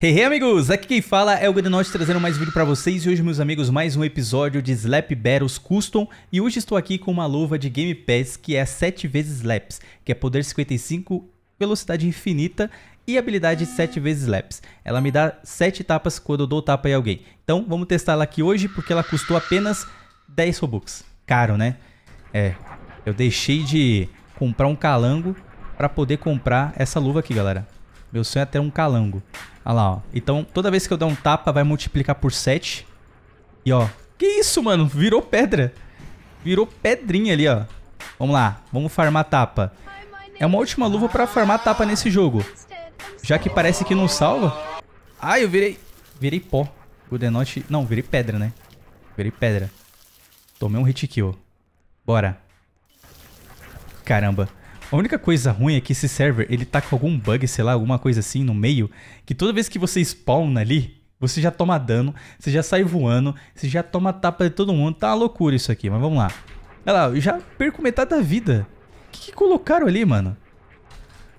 Hey, hey, amigos, aqui quem fala é o Gadenos trazendo mais vídeo para vocês e hoje meus amigos mais um episódio de Slap Battles Custom e hoje estou aqui com uma luva de Game Pass que é 7 vezes Slaps, que é poder 55, velocidade infinita e habilidade 7 vezes Slaps. Ela me dá 7 tapas quando eu dou tapa em alguém. Então vamos testar ela aqui hoje porque ela custou apenas 10 Robux. Caro, né? É, eu deixei de comprar um calango para poder comprar essa luva aqui, galera. Meu sonho é ter um calango. Olha lá, ó. Então, toda vez que eu der um tapa, vai multiplicar por 7. E, ó. Que isso, mano? Virou pedra. Virou pedrinha ali, ó. Vamos lá. Vamos farmar tapa. É uma última luva pra farmar tapa nesse jogo. Já que parece que não salva. Ai, eu virei... Virei pó. O denote... Não, virei pedra, né? Virei pedra. Tomei um hit kill. Bora. Caramba. A única coisa ruim é que esse server, ele tá com algum bug, sei lá, alguma coisa assim no meio, que toda vez que você spawna ali, você já toma dano, você já sai voando, você já toma tapa de todo mundo. Tá uma loucura isso aqui, mas vamos lá. Olha lá, eu já perco metade da vida. O que, que colocaram ali, mano?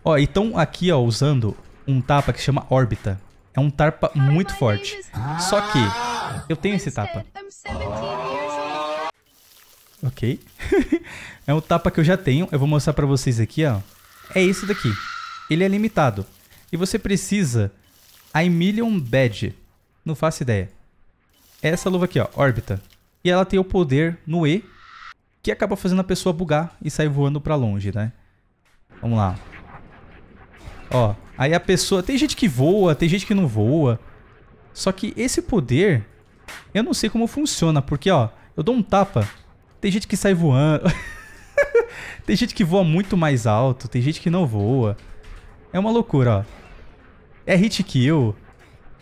Ó, então aqui, ó, usando um tapa que chama órbita. É um tapa muito forte. Só que eu tenho esse tapa. Ok. é um tapa que eu já tenho. Eu vou mostrar para vocês aqui, ó. É esse daqui. Ele é limitado. E você precisa a Emilion Badge. Não faço ideia. É essa luva aqui, ó. Órbita. E ela tem o poder no E. Que acaba fazendo a pessoa bugar e sair voando pra longe, né? Vamos lá. Ó. Aí a pessoa... Tem gente que voa, tem gente que não voa. Só que esse poder... Eu não sei como funciona. Porque, ó. Eu dou um tapa tem gente que sai voando. tem gente que voa muito mais alto, tem gente que não voa. É uma loucura, ó. É hit kill.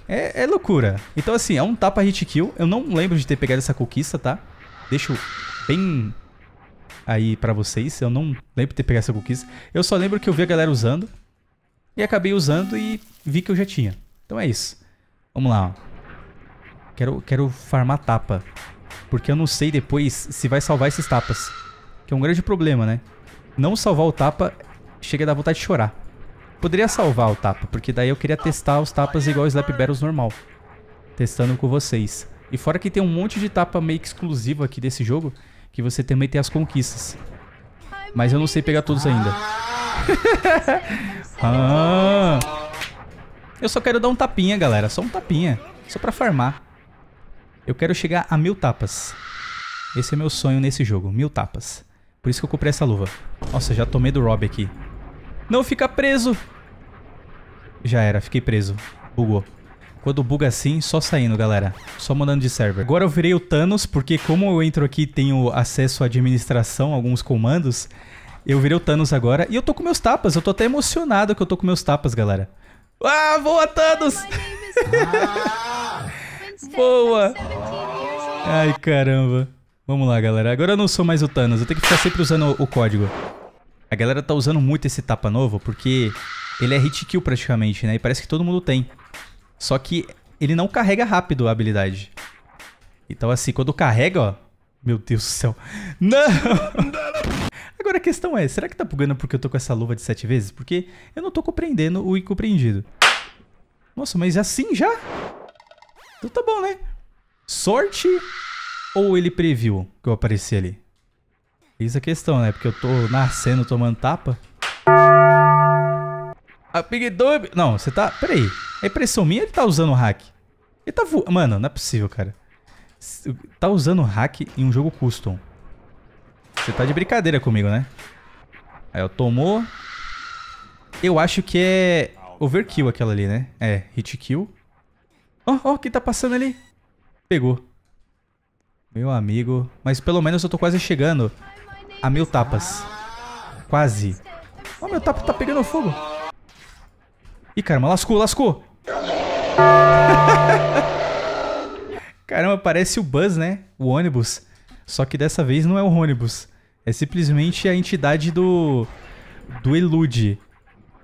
É, é loucura. Então, assim, é um tapa hit kill. Eu não lembro de ter pegado essa conquista, tá? Deixo bem aí pra vocês. Eu não lembro de ter pegado essa conquista. Eu só lembro que eu vi a galera usando. E acabei usando e vi que eu já tinha. Então é isso. Vamos lá, ó. Quero, quero farmar tapa. Porque eu não sei depois se vai salvar esses tapas. Que é um grande problema, né? Não salvar o tapa chega a dar vontade de chorar. Poderia salvar o tapa, porque daí eu queria testar os tapas igual o Slap Battles normal. Testando com vocês. E fora que tem um monte de tapa meio exclusivo aqui desse jogo, que você também tem as conquistas. Mas eu não sei pegar todos ainda. ah. Eu só quero dar um tapinha, galera. Só um tapinha. Só pra farmar. Eu quero chegar a mil tapas. Esse é meu sonho nesse jogo, mil tapas. Por isso que eu comprei essa luva. Nossa, já tomei do Rob aqui. Não fica preso! Já era, fiquei preso. Bugou. Quando buga assim, só saindo, galera. Só mandando de server. Agora eu virei o Thanos, porque como eu entro aqui e tenho acesso à administração, alguns comandos, eu virei o Thanos agora. E eu tô com meus tapas. Eu tô até emocionado que eu tô com meus tapas, galera. Ah, boa, Thanos! Ah! Boa! Ai, caramba. Vamos lá, galera. Agora eu não sou mais o Thanos. Eu tenho que ficar sempre usando o, código. A galera tá usando muito esse tapa novo porque ele é hit kill praticamente, né? E parece que todo mundo tem. Só que ele não carrega rápido a habilidade. Então, assim, quando carrega, ó... Meu Deus do céu. Não! Agora a questão é, será que tá bugando porque eu tô com essa luva de sete vezes? Porque eu não tô compreendendo o incompreendido. Nossa, mas assim já? Então tá bom, né? Sorte ou ele previu que eu apareci ali? Isso é questão, né? Porque eu tô nascendo tomando tapa. A Big Dub... Não, você tá... Peraí. É impressão minha é ele tá usando o hack? Ele tá voando... Mano, não é possível, cara. Tá usando o hack em um jogo custom. Você tá de brincadeira comigo, né? Aí, ó, tomou. Eu acho que é overkill aquela ali, né? É, hit kill. Ó, ó, quem tá passando ali? Pegou. Meu amigo. Mas pelo menos eu tô quase chegando a mil tapas. Quase. Ó, oh, meu tapa tá pegando fogo. Ih, caramba, lascou, lascou. caramba, parece o Buzz, né? O ônibus. Só que dessa vez não é o ônibus. É simplesmente a entidade do... Do Elude.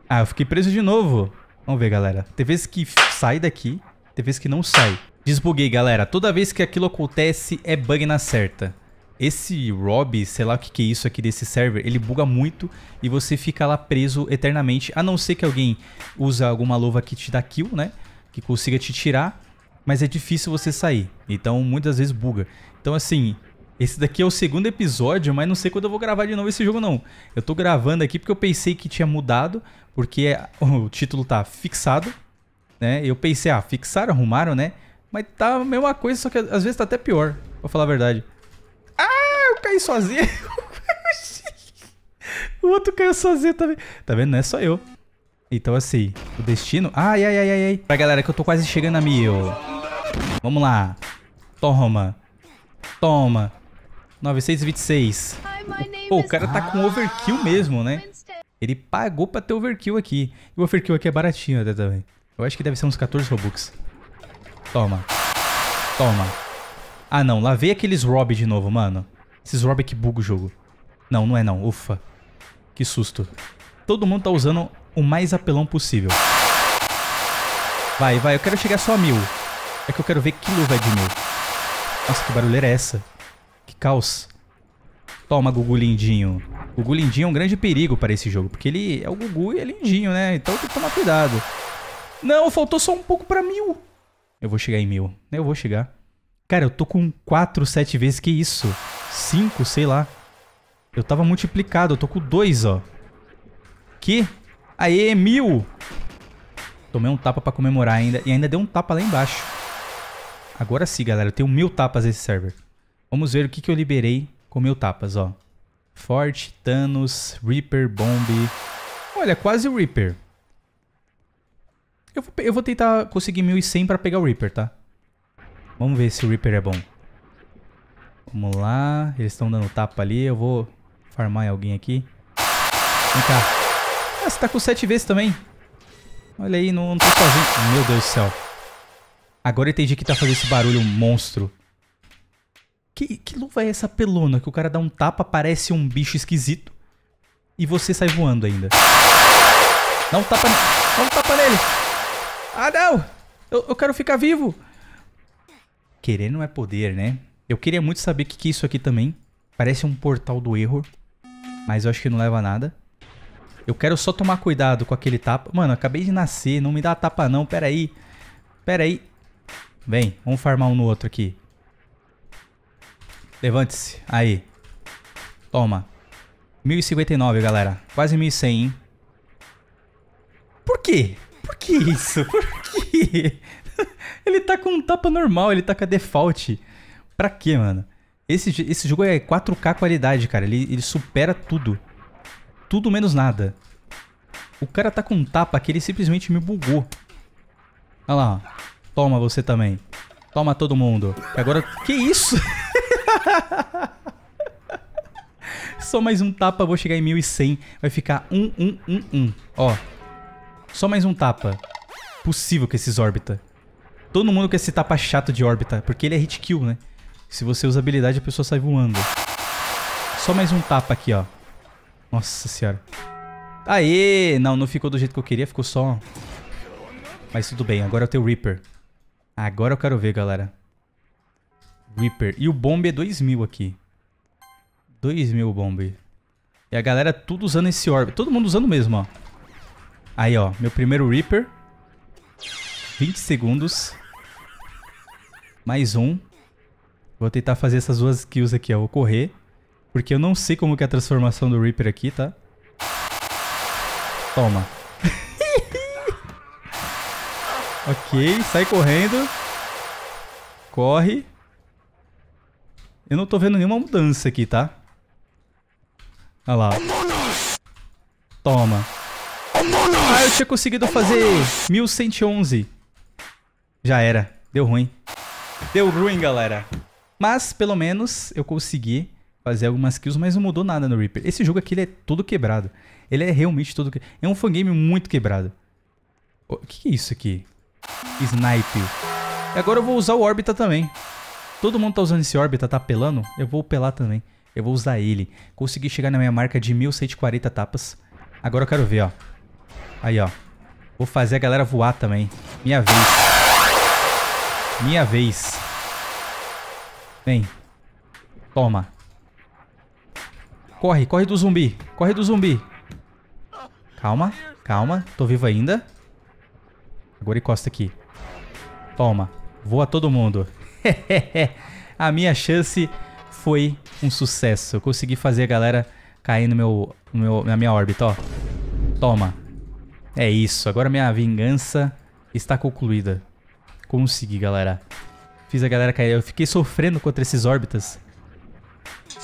Ah, eu fiquei preso de novo. Vamos ver, galera. Tem vezes que sai daqui tem vezes que não sai. Desbuguei, galera. Toda vez que aquilo acontece, é bug na certa. Esse Rob, sei lá o que, que é isso aqui desse server, ele buga muito e você fica lá preso eternamente. A não ser que alguém use alguma luva que te dá kill, né? Que consiga te tirar, mas é difícil você sair. Então, muitas vezes buga. Então, assim, esse daqui é o segundo episódio, mas não sei quando eu vou gravar de novo esse jogo, não. Eu tô gravando aqui porque eu pensei que tinha mudado, porque o título tá fixado né? Eu pensei, ah, fixaram, arrumaram, né? Mas tá a mesma coisa, só que às vezes tá até pior, pra falar a verdade. Ah, eu caí sozinho. o outro caiu sozinho também. Tá vendo? Não é só eu. Então assim, o destino... Ai, ai, ai, ai, ai. Pra galera que eu tô quase chegando a mil. Vamos lá. Toma. Toma. 926. Pô, o cara tá com overkill mesmo, né? Ele pagou pra ter overkill aqui. E o overkill aqui é baratinho até também. Eu acho que deve ser uns 14 Robux. Toma. Toma. Ah, não. Lá veio aqueles Rob de novo, mano. Esses Rob que bugam o jogo. Não, não é não. Ufa. Que susto. Todo mundo tá usando o mais apelão possível. Vai, vai. Eu quero chegar só a mil. É que eu quero ver que luva é de mil. Nossa, que barulheira é essa? Que caos. Toma, Gugu lindinho. Gugu lindinho é um grande perigo para esse jogo. Porque ele é o Gugu e é lindinho, né? Então tem que tomar cuidado. Não, faltou só um pouco para mil. Eu vou chegar em mil. Eu vou chegar. Cara, eu tô com 4, 7 vezes. Que isso? 5, sei lá. Eu tava multiplicado. Eu tô com 2, ó. Que? Aê, mil! Tomei um tapa pra comemorar ainda. E ainda deu um tapa lá embaixo. Agora sim, galera. Eu tenho mil tapas nesse server. Vamos ver o que, que eu liberei com mil tapas, ó. Forte, Thanos, Reaper, Bomb. Olha, quase o Reaper. Eu vou, eu vou tentar conseguir 1100 pra pegar o Reaper, tá? Vamos ver se o Reaper é bom. Vamos lá. Eles estão dando tapa ali. Eu vou farmar alguém aqui. Vem cá. Ah, você tá com 7 vezes também. Olha aí, não, não tô sozinho. Meu Deus do céu. Agora eu entendi que tá fazendo esse barulho monstro. Que, que luva é essa pelona que o cara dá um tapa, parece um bicho esquisito e você sai voando ainda? Dá um tapa, dá um tapa nele! Ah, não! Eu, eu quero ficar vivo! Querer não é poder, né? Eu queria muito saber o que, que é isso aqui também. Parece um portal do erro. Mas eu acho que não leva a nada. Eu quero só tomar cuidado com aquele tapa. Mano, acabei de nascer. Não me dá tapa não. Pera aí. Pera aí. Vem. Vamos farmar um no outro aqui. Levante-se. Aí. Toma. 1059, galera. Quase 1100, hein? Por quê? Por que isso? Por que? ele tá com um tapa normal, ele tá com a default. Pra quê, mano? Esse, esse jogo é 4K qualidade, cara. Ele, ele supera tudo. Tudo menos nada. O cara tá com um tapa que ele simplesmente me bugou. Olha lá. Toma você também. Toma todo mundo. agora... Que isso? Só mais um tapa, vou chegar em 1100. Vai ficar 1, 1, 1, 1. Ó. Só mais um tapa. Possível que esses órbita. Todo mundo com esse tapa chato de órbita, porque ele é hit kill, né? Se você usa habilidade, a pessoa sai voando. Só mais um tapa aqui, ó. Nossa senhora. Aê! Não, não ficou do jeito que eu queria, ficou só... Mas tudo bem, agora eu é tenho o Reaper. Agora eu quero ver, galera. Reaper. E o Bomb é 2000 aqui. 2000 o Bomb. E a galera tudo usando esse Orb. Todo mundo usando mesmo, ó. Aí, ó, meu primeiro Reaper. 20 segundos. Mais um. Vou tentar fazer essas duas skills aqui, ó. Vou correr. Porque eu não sei como que é a transformação do Reaper aqui, tá? Toma. ok, sai correndo. Corre. Eu não tô vendo nenhuma mudança aqui, tá? Olha lá. Toma. Ah, eu tinha conseguido fazer 1111. Já era. Deu ruim. Deu ruim, galera. Mas, pelo menos, eu consegui fazer algumas kills, mas não mudou nada no Reaper. Esse jogo aqui, ele é todo quebrado. Ele é realmente todo quebrado. É um fangame muito quebrado. O que, é isso aqui? Snipe. E agora eu vou usar o Orbita também. Todo mundo tá usando esse Orbita, tá pelando? Eu vou pelar também. Eu vou usar ele. Consegui chegar na minha marca de 1140 tapas. Agora eu quero ver, ó. Aí, ó. Vou fazer a galera voar também. Minha vez. Minha vez. Vem. Toma. Corre, corre do zumbi. Corre do zumbi. Calma, calma. Tô vivo ainda. Agora encosta aqui. Toma. Voa todo mundo. a minha chance foi um sucesso. Eu consegui fazer a galera cair no meu, no meu, na minha órbita, ó. Toma. É isso, agora minha vingança está concluída. Consegui, galera. Fiz a galera cair. Eu fiquei sofrendo contra esses órbitas.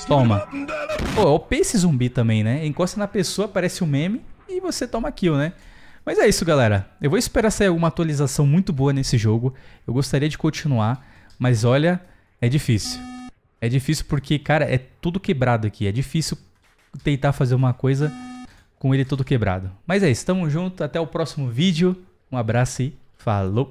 Toma. Pô, é OP esse zumbi também, né? Encosta na pessoa, aparece um meme e você toma kill, né? Mas é isso, galera. Eu vou esperar sair alguma atualização muito boa nesse jogo. Eu gostaria de continuar, mas olha, é difícil. É difícil porque, cara, é tudo quebrado aqui. É difícil tentar fazer uma coisa com ele todo quebrado. Mas é isso, tamo junto, até o próximo vídeo. Um abraço e falou!